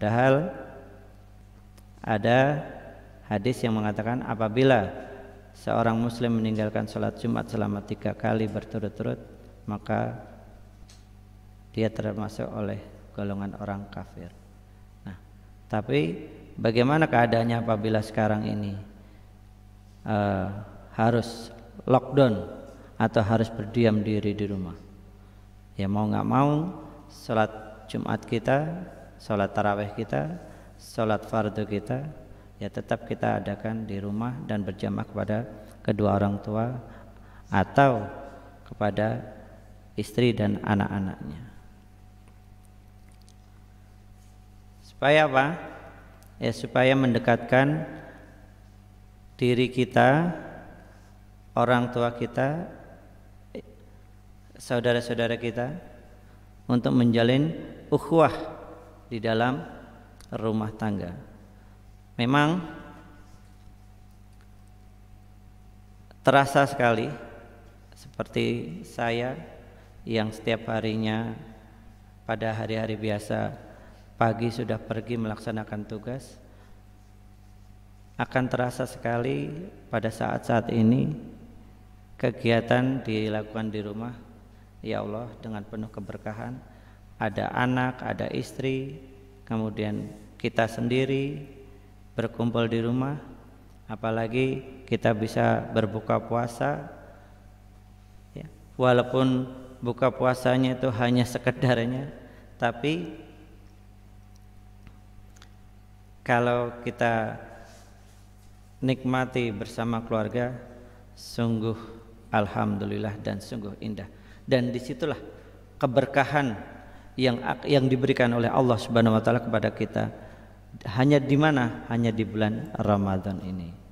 Padahal ada hadis yang mengatakan apabila seorang muslim meninggalkan sholat Jumat selama tiga kali berturut-turut maka dia termasuk oleh golongan orang kafir. Nah, tapi bagaimana keadaannya apabila sekarang ini uh, harus lockdown atau harus berdiam diri di rumah? Ya mau nggak mau, sholat Jumat kita sholat taraweh kita, sholat fardu kita, ya tetap kita adakan di rumah dan berjamaah kepada kedua orang tua atau kepada istri dan anak-anaknya. Supaya apa? Ya supaya mendekatkan diri kita, orang tua kita, saudara-saudara kita untuk menjalin ukhuwah di dalam rumah tangga. Memang terasa sekali seperti saya yang setiap harinya pada hari-hari biasa pagi sudah pergi melaksanakan tugas akan terasa sekali pada saat-saat ini kegiatan dilakukan di rumah ya Allah dengan penuh keberkahan ada anak, ada istri, kemudian kita sendiri berkumpul di rumah, apalagi kita bisa berbuka puasa. Ya, walaupun buka puasanya itu hanya sekedarnya, tapi kalau kita nikmati bersama keluarga, sungguh alhamdulillah dan sungguh indah. Dan disitulah keberkahan yang yang diberikan oleh Allah Subhanahu wa taala kepada kita hanya di mana? Hanya di bulan Ramadan ini.